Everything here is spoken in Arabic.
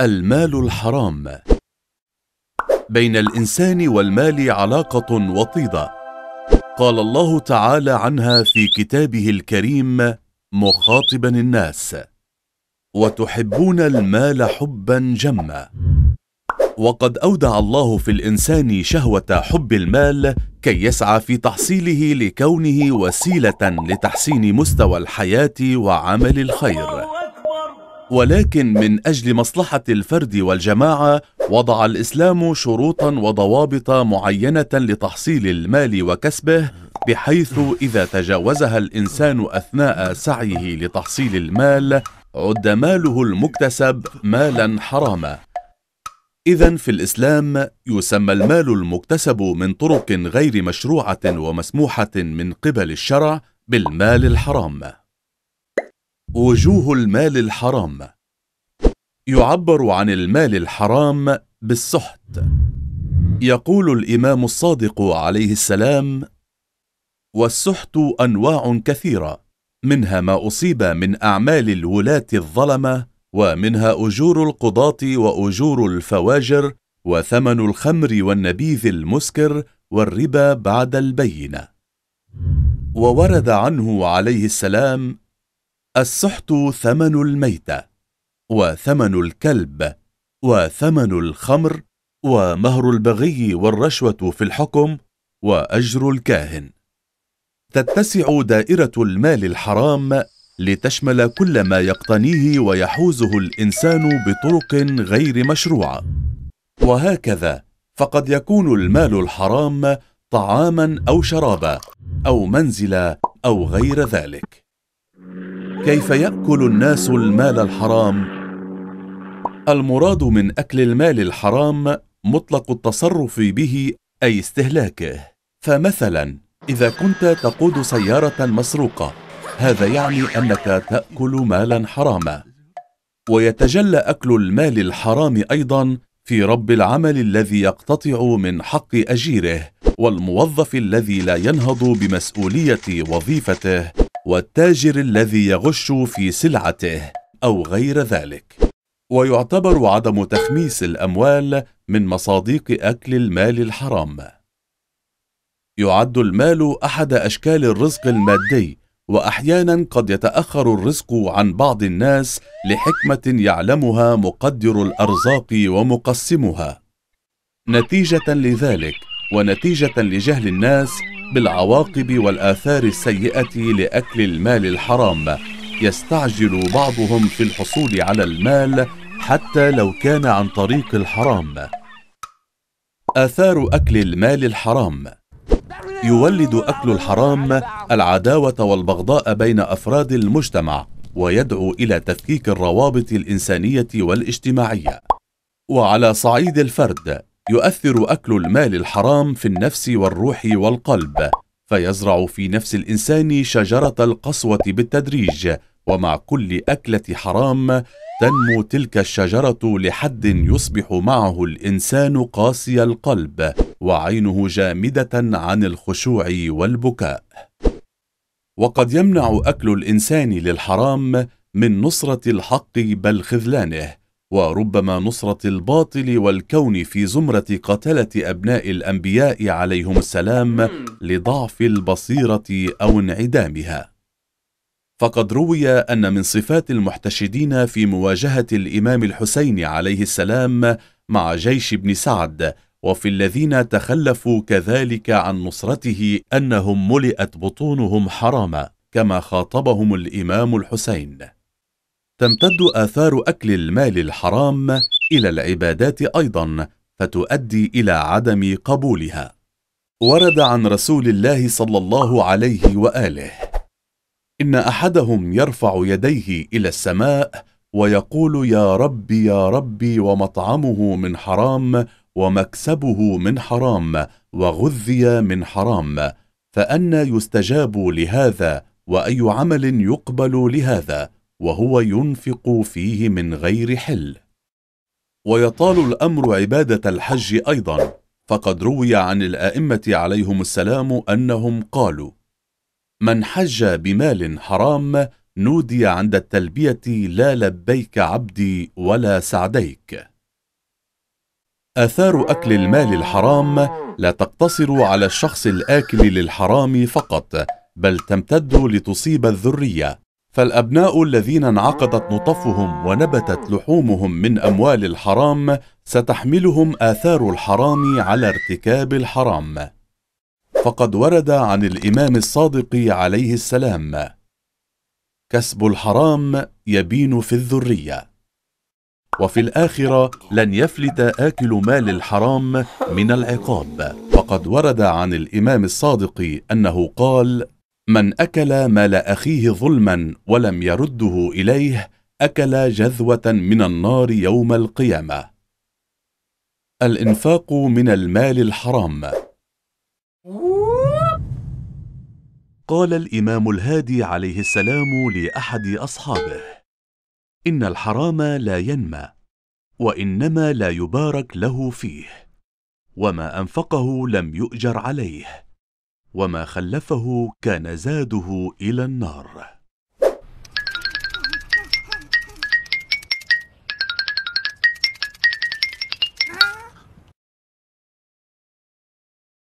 المال الحرام بين الإنسان والمال علاقة وطيدة قال الله تعالى عنها في كتابه الكريم مخاطبا الناس وتحبون المال حبا جما وقد أودع الله في الإنسان شهوة حب المال كي يسعى في تحصيله لكونه وسيلة لتحسين مستوى الحياة وعمل الخير ولكن من أجل مصلحة الفرد والجماعة وضع الإسلام شروطا وضوابط معينة لتحصيل المال وكسبه بحيث إذا تجاوزها الإنسان أثناء سعيه لتحصيل المال عد ماله المكتسب مالا حراما إذا في الإسلام يسمى المال المكتسب من طرق غير مشروعة ومسموحة من قبل الشرع بالمال الحرام وجوه المال الحرام يعبر عن المال الحرام بالسحت يقول الإمام الصادق عليه السلام والسحت أنواع كثيرة منها ما أصيب من أعمال الولاة الظلمة ومنها أجور القضاة وأجور الفواجر وثمن الخمر والنبيذ المسكر والربا بعد البينة وورد عنه عليه السلام السحت ثمن الميتة وثمن الكلب وثمن الخمر ومهر البغي والرشوة في الحكم وأجر الكاهن تتسع دائرة المال الحرام لتشمل كل ما يقتنيه ويحوزه الإنسان بطرق غير مشروعة وهكذا فقد يكون المال الحرام طعاما أو شرابا أو منزلا أو غير ذلك كيف ياكل الناس المال الحرام المراد من اكل المال الحرام مطلق التصرف به اي استهلاكه فمثلا اذا كنت تقود سياره مسروقه هذا يعني انك تاكل مالا حراما ويتجلى اكل المال الحرام ايضا في رب العمل الذي يقتطع من حق اجيره والموظف الذي لا ينهض بمسؤوليه وظيفته والتاجر الذي يغش في سلعته أو غير ذلك ويعتبر عدم تخميس الأموال من مصادق أكل المال الحرام يعد المال أحد أشكال الرزق المادي وأحيانا قد يتأخر الرزق عن بعض الناس لحكمة يعلمها مقدر الأرزاق ومقسمها نتيجة لذلك ونتيجة لجهل الناس بالعواقب والآثار السيئة لأكل المال الحرام يستعجل بعضهم في الحصول على المال حتى لو كان عن طريق الحرام آثار أكل المال الحرام يولد أكل الحرام العداوة والبغضاء بين أفراد المجتمع ويدعو إلى تفكيك الروابط الإنسانية والاجتماعية وعلى صعيد الفرد يؤثر أكل المال الحرام في النفس والروح والقلب فيزرع في نفس الإنسان شجرة القسوة بالتدريج ومع كل أكلة حرام تنمو تلك الشجرة لحد يصبح معه الإنسان قاسي القلب وعينه جامدة عن الخشوع والبكاء وقد يمنع أكل الإنسان للحرام من نصرة الحق بل خذلانه وربما نصرة الباطل والكون في زمرة قتلة أبناء الأنبياء عليهم السلام لضعف البصيرة أو انعدامها فقد روي أن من صفات المحتشدين في مواجهة الإمام الحسين عليه السلام مع جيش ابن سعد وفي الذين تخلفوا كذلك عن نصرته أنهم ملئت بطونهم حراما كما خاطبهم الإمام الحسين تمتد آثار أكل المال الحرام إلى العبادات أيضا فتؤدي إلى عدم قبولها ورد عن رسول الله صلى الله عليه وآله إن أحدهم يرفع يديه إلى السماء ويقول يا ربي يا ربي ومطعمه من حرام ومكسبه من حرام وغذي من حرام فأنى يستجاب لهذا وأي عمل يقبل لهذا وهو ينفق فيه من غير حل ويطال الأمر عبادة الحج أيضا فقد روي عن الآئمة عليهم السلام أنهم قالوا من حج بمال حرام نودي عند التلبية لا لبيك عبدي ولا سعديك آثار أكل المال الحرام لا تقتصر على الشخص الآكل للحرام فقط بل تمتد لتصيب الذرية فالأبناء الذين انعقدت نطفهم ونبتت لحومهم من أموال الحرام ستحملهم آثار الحرام على ارتكاب الحرام فقد ورد عن الإمام الصادق عليه السلام كسب الحرام يبين في الذرية وفي الآخرة لن يفلت آكل مال الحرام من العقاب فقد ورد عن الإمام الصادق أنه قال من أكل مال أخيه ظلما ولم يرده إليه أكل جذوة من النار يوم القيامة الإنفاق من المال الحرام قال الإمام الهادي عليه السلام لأحد أصحابه إن الحرام لا ينمى وإنما لا يبارك له فيه وما أنفقه لم يؤجر عليه وما خلفه كان زاده إلى النار